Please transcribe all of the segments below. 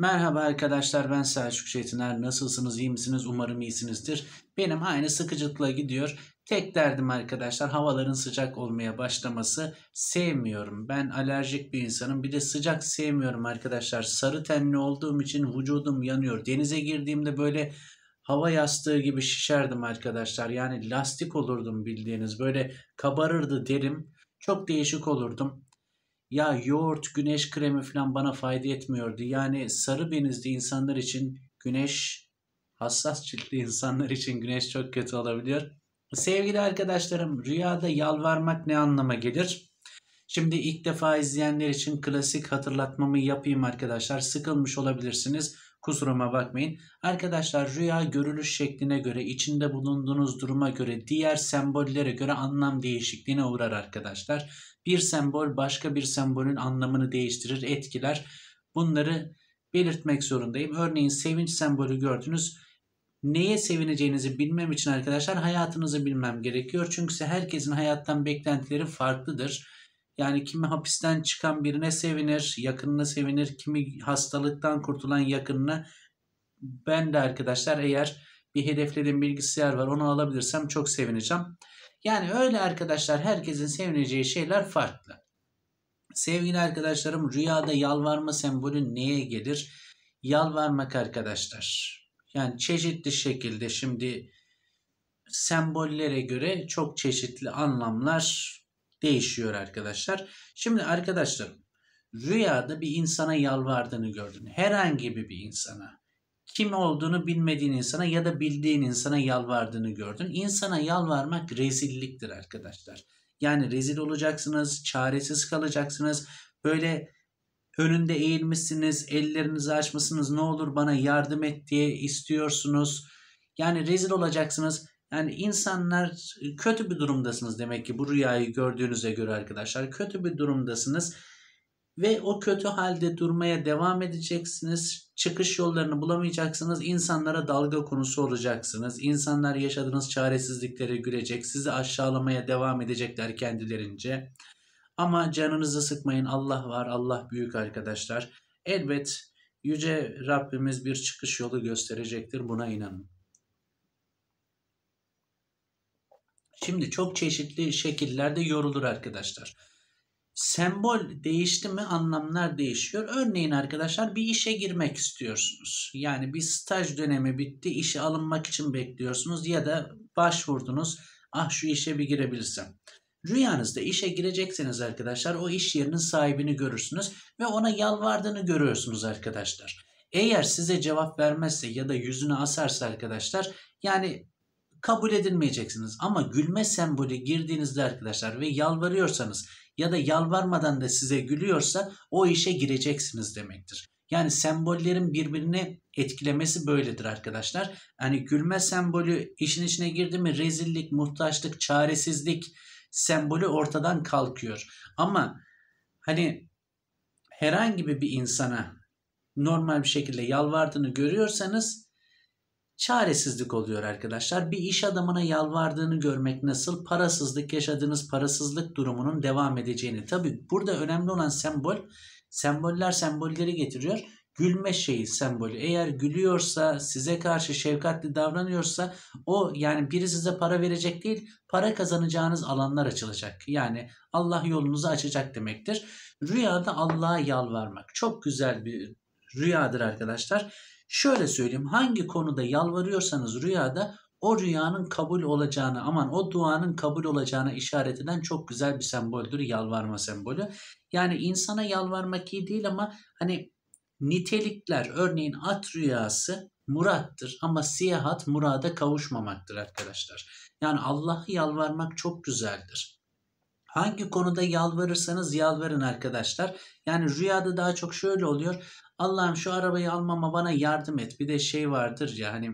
Merhaba arkadaşlar ben Selçuk Şetiner. Nasılsınız iyi misiniz? Umarım iyisinizdir. Benim aynı sıkıcılıkla gidiyor. Tek derdim arkadaşlar havaların sıcak olmaya başlaması. Sevmiyorum. Ben alerjik bir insanım. Bir de sıcak sevmiyorum arkadaşlar. Sarı tenli olduğum için vücudum yanıyor. Denize girdiğimde böyle hava yastığı gibi şişerdim arkadaşlar. Yani lastik olurdum bildiğiniz. Böyle kabarırdı derim. Çok değişik olurdum ya yoğurt, güneş kremi falan bana fayda etmiyordu. Yani sarı benizli insanlar için güneş, hassas ciltli insanlar için güneş çok kötü olabiliyor. Sevgili arkadaşlarım rüyada yalvarmak ne anlama gelir? Şimdi ilk defa izleyenler için klasik hatırlatmamı yapayım arkadaşlar. Sıkılmış olabilirsiniz. Kusuruma bakmayın. Arkadaşlar rüya görülüş şekline göre, içinde bulunduğunuz duruma göre, diğer sembollere göre anlam değişikliğine uğrar arkadaşlar. Bir sembol başka bir sembolün anlamını değiştirir, etkiler. Bunları belirtmek zorundayım. Örneğin sevinç sembolü gördünüz. Neye sevineceğinizi bilmem için arkadaşlar hayatınızı bilmem gerekiyor. Çünkü herkesin hayattan beklentileri farklıdır yani kimi hapisten çıkan birine sevinir, yakınına sevinir, kimi hastalıktan kurtulan yakınına. Ben de arkadaşlar eğer bir hedeflediğim bilgisayar var onu alabilirsem çok sevineceğim. Yani öyle arkadaşlar herkesin sevineceği şeyler farklı. Sevgili arkadaşlarım rüyada yalvarma sembolü neye gelir? Yalvarmak arkadaşlar. Yani çeşitli şekilde şimdi sembollere göre çok çeşitli anlamlar değişiyor arkadaşlar. Şimdi arkadaşlar rüyada bir insana yalvardığını gördün. Herhangi bir bir insana. Kim olduğunu bilmediğin insana ya da bildiğin insana yalvardığını gördün. İnsana yalvarmak rezilliktir arkadaşlar. Yani rezil olacaksınız, çaresiz kalacaksınız. Böyle önünde eğilmişsiniz, ellerinizi açmışsınız. Ne olur bana yardım et diye istiyorsunuz. Yani rezil olacaksınız. Yani insanlar e, kötü bir durumdasınız demek ki bu rüyayı gördüğünüze göre arkadaşlar kötü bir durumdasınız ve o kötü halde durmaya devam edeceksiniz. Çıkış yollarını bulamayacaksınız. İnsanlara dalga konusu olacaksınız. İnsanlar yaşadığınız çaresizliklere gülecek. Sizi aşağılamaya devam edecekler kendilerince. Ama canınızı sıkmayın. Allah var. Allah büyük arkadaşlar. Elbet yüce Rabbimiz bir çıkış yolu gösterecektir. Buna inanın. Şimdi çok çeşitli şekillerde yorulur arkadaşlar. Sembol değişti mi anlamlar değişiyor. Örneğin arkadaşlar bir işe girmek istiyorsunuz. Yani bir staj dönemi bitti, işe alınmak için bekliyorsunuz ya da başvurdunuz. Ah şu işe bir girebilsem. Rüyanızda işe girecekseniz arkadaşlar o iş yerinin sahibini görürsünüz ve ona yalvardığını görüyorsunuz arkadaşlar. Eğer size cevap vermezse ya da yüzünü asarsa arkadaşlar yani kabul edilmeyeceksiniz. Ama gülme sembolü girdiğinizde arkadaşlar ve yalvarıyorsanız ya da yalvarmadan da size gülüyorsa o işe gireceksiniz demektir. Yani sembollerin birbirini etkilemesi böyledir arkadaşlar. Hani gülme sembolü işin içine girdi mi rezillik, muhtaçlık, çaresizlik sembolü ortadan kalkıyor. Ama hani herhangi bir insana normal bir şekilde yalvardığını görüyorsanız çaresizlik oluyor arkadaşlar. Bir iş adamına yalvardığını görmek nasıl? Parasızlık yaşadığınız parasızlık durumunun devam edeceğini. Tabi burada önemli olan sembol. Semboller sembolleri getiriyor. Gülme şeyi sembolü. Eğer gülüyorsa, size karşı şefkatli davranıyorsa o yani biri size para verecek değil, para kazanacağınız alanlar açılacak. Yani Allah yolunuzu açacak demektir. Rüyada Allah'a yalvarmak çok güzel bir rüyadır arkadaşlar Şöyle söyleyeyim hangi konuda yalvarıyorsanız rüyada o rüyanın kabul olacağını aman o duanın kabul olacağına işaret eden çok güzel bir semboldür yalvarma sembolü. Yani insana yalvarmak iyi değil ama hani nitelikler örneğin at rüyası murattır ama siyahat murada kavuşmamaktır arkadaşlar. Yani Allah'a yalvarmak çok güzeldir. Hangi konuda yalvarırsanız yalvarın arkadaşlar. Yani rüyada daha çok şöyle oluyor. Allah'ım şu arabayı almama bana yardım et. Bir de şey vardır ya hani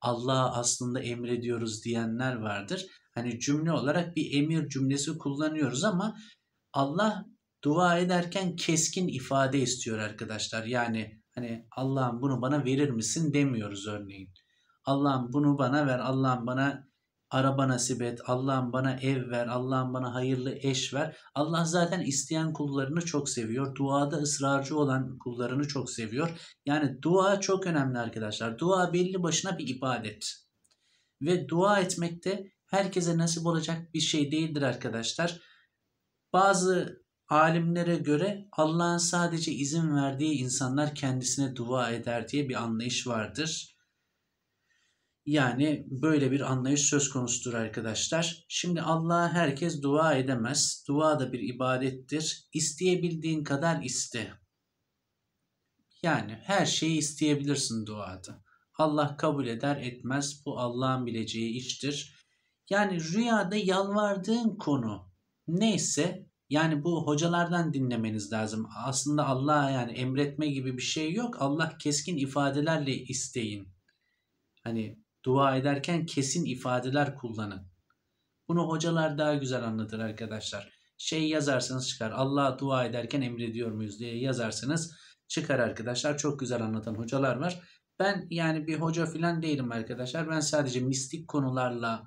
Allah'a aslında emrediyoruz diyenler vardır. Hani cümle olarak bir emir cümlesi kullanıyoruz ama Allah dua ederken keskin ifade istiyor arkadaşlar. Yani hani Allah'ım bunu bana verir misin demiyoruz örneğin. Allah'ım bunu bana ver, Allah'ım bana araba nasip et, Allah'ım bana ev ver, Allah'ım bana hayırlı eş ver. Allah zaten isteyen kullarını çok seviyor. Duada ısrarcı olan kullarını çok seviyor. Yani dua çok önemli arkadaşlar. Dua belli başına bir ibadet. Ve dua etmek de herkese nasip olacak bir şey değildir arkadaşlar. Bazı alimlere göre Allah'ın sadece izin verdiği insanlar kendisine dua eder diye bir anlayış vardır. Yani böyle bir anlayış söz konusudur arkadaşlar. Şimdi Allah'a herkes dua edemez. Dua da bir ibadettir. İsteyebildiğin kadar iste. Yani her şeyi isteyebilirsin duada. Allah kabul eder etmez bu Allah'ın bileceği iştir. Yani rüyada yalvardığın konu neyse yani bu hocalardan dinlemeniz lazım. Aslında Allah'a yani emretme gibi bir şey yok. Allah keskin ifadelerle isteyin. Hani Dua ederken kesin ifadeler kullanın. Bunu hocalar daha güzel anlatır arkadaşlar. Şey yazarsanız çıkar. Allah dua ederken emrediyor muyuz diye yazarsanız çıkar arkadaşlar. Çok güzel anlatan hocalar var. Ben yani bir hoca filan değilim arkadaşlar. Ben sadece mistik konularla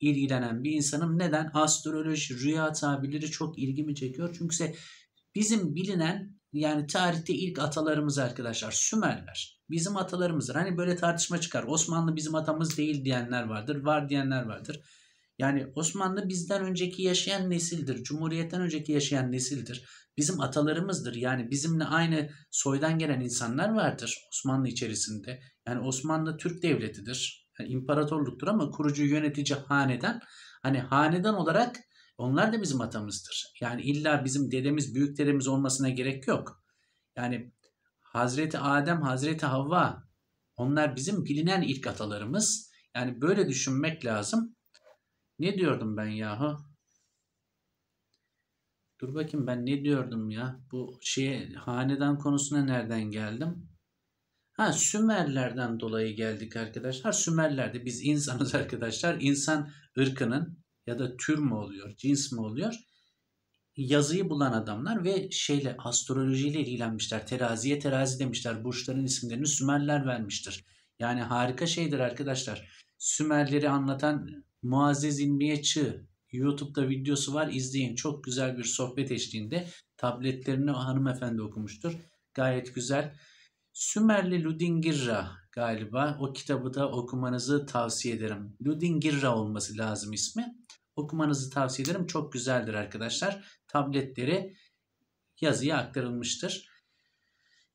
ilgilenen bir insanım. Neden? Astroloji, rüya tabirleri çok ilgimi çekiyor. Çünkü bizim bilinen yani tarihte ilk atalarımız arkadaşlar Sümerler. Bizim atalarımızdır. Hani böyle tartışma çıkar. Osmanlı bizim atamız değil diyenler vardır. Var diyenler vardır. Yani Osmanlı bizden önceki yaşayan nesildir. Cumhuriyetten önceki yaşayan nesildir. Bizim atalarımızdır. Yani bizimle aynı soydan gelen insanlar vardır Osmanlı içerisinde. Yani Osmanlı Türk devletidir. Yani imparatorluktur ama kurucu yönetici haneden. Hani haneden olarak onlar da bizim atamızdır. Yani illa bizim dedemiz, büyüklerimiz olmasına gerek yok. Yani Hazreti Adem, Hazreti Havva onlar bizim bilinen ilk atalarımız. Yani böyle düşünmek lazım. Ne diyordum ben yahu? Dur bakayım ben ne diyordum ya? Bu şeye hanedan konusuna nereden geldim? Ha Sümerlerden dolayı geldik arkadaşlar. Sümerlerde biz insanız arkadaşlar. İnsan ırkının ya da tür mü oluyor, cins mi oluyor? Yazıyı bulan adamlar ve şeyle astrolojiyle ilgilenmişler. Teraziye terazi demişler. Burçların isimlerini Sümerler vermiştir. Yani harika şeydir arkadaşlar. Sümerleri anlatan Muazzez İlmiye Çığ YouTube'da videosu var izleyin. Çok güzel bir sohbet eşliğinde tabletlerini hanımefendi okumuştur. Gayet güzel. Sümerli Ludingirra galiba. O kitabı da okumanızı tavsiye ederim. Ludingirra olması lazım ismi okumanızı tavsiye ederim. Çok güzeldir arkadaşlar. Tabletleri yazıya aktarılmıştır.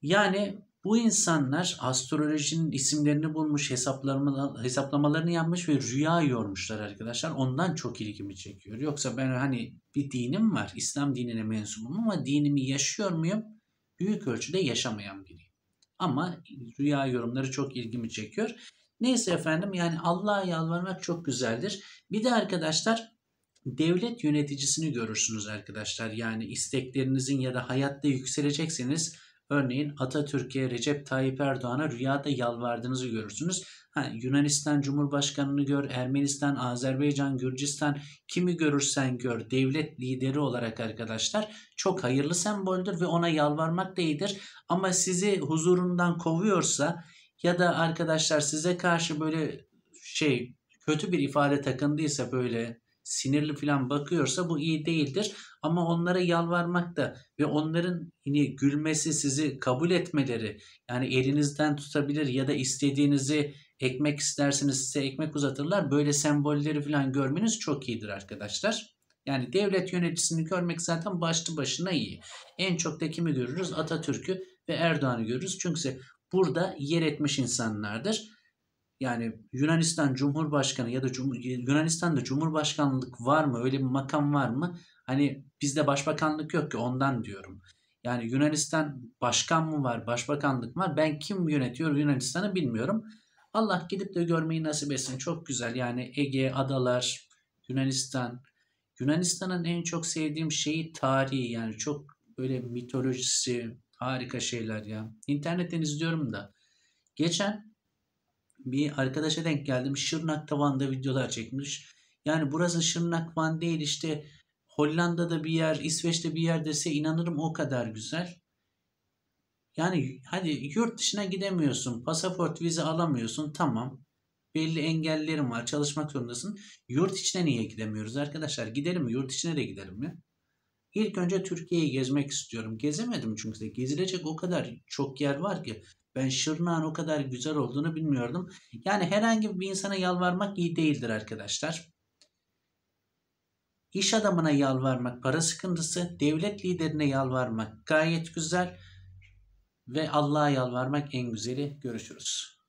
Yani bu insanlar astrolojinin isimlerini bulmuş, hesaplamalarını yapmış ve rüya yormuşlar arkadaşlar. Ondan çok ilgimi çekiyor. Yoksa ben hani bir dinim var, İslam dinine mensubum ama dinimi yaşıyor muyum? Büyük ölçüde yaşamayan biriyim. Ama rüya yorumları çok ilgimi çekiyor. Neyse efendim yani Allah'a yalvarmak çok güzeldir. Bir de arkadaşlar devlet yöneticisini görürsünüz arkadaşlar. Yani isteklerinizin ya da hayatta yükselecekseniz örneğin Atatürk'e Recep Tayyip Erdoğan'a rüyada yalvardığınızı görürsünüz. Ha, Yunanistan Cumhurbaşkanı'nı gör, Ermenistan, Azerbaycan, Gürcistan kimi görürsen gör devlet lideri olarak arkadaşlar çok hayırlı semboldür ve ona yalvarmak da iyidir. Ama sizi huzurundan kovuyorsa ya da arkadaşlar size karşı böyle şey kötü bir ifade takındıysa böyle sinirli falan bakıyorsa bu iyi değildir. Ama onlara yalvarmak da ve onların yine hani, gülmesi sizi kabul etmeleri yani elinizden tutabilir ya da istediğinizi ekmek isterseniz size ekmek uzatırlar. Böyle sembolleri falan görmeniz çok iyidir arkadaşlar. Yani devlet yöneticisini görmek zaten başlı başına iyi. En çok da kimi görürüz? Atatürk'ü ve Erdoğan'ı görürüz. Çünkü burada yer etmiş insanlardır. Yani Yunanistan Cumhurbaşkanı ya da Cum Yunanistan'da Cumhurbaşkanlık var mı? Öyle bir makam var mı? Hani bizde başbakanlık yok ki ondan diyorum. Yani Yunanistan başkan mı var, başbakanlık mı var? Ben kim yönetiyor Yunanistan'ı bilmiyorum. Allah gidip de görmeyi nasip etsin. Çok güzel yani Ege, adalar, Yunanistan. Yunanistan'ın en çok sevdiğim şeyi tarihi yani çok böyle mitolojisi, Harika şeyler ya. İnternetten izliyorum da. Geçen bir arkadaşa denk geldim. Şırnak'ta Van'da videolar çekmiş. Yani burası Şırnak Van değil işte Hollanda'da bir yer, İsveç'te bir yer dese inanırım o kadar güzel. Yani hadi yurt dışına gidemiyorsun, pasaport, vize alamıyorsun tamam. Belli engellerim var, çalışmak zorundasın. Yurt içine niye gidemiyoruz arkadaşlar? Gidelim mi? Yurt içine de gidelim mi? İlk önce Türkiye'yi gezmek istiyorum. Gezemedim çünkü gezilecek o kadar çok yer var ki. Ben Şırnağ'ın o kadar güzel olduğunu bilmiyordum. Yani herhangi bir insana yalvarmak iyi değildir arkadaşlar. İş adamına yalvarmak para sıkıntısı, devlet liderine yalvarmak gayet güzel ve Allah'a yalvarmak en güzeli. Görüşürüz.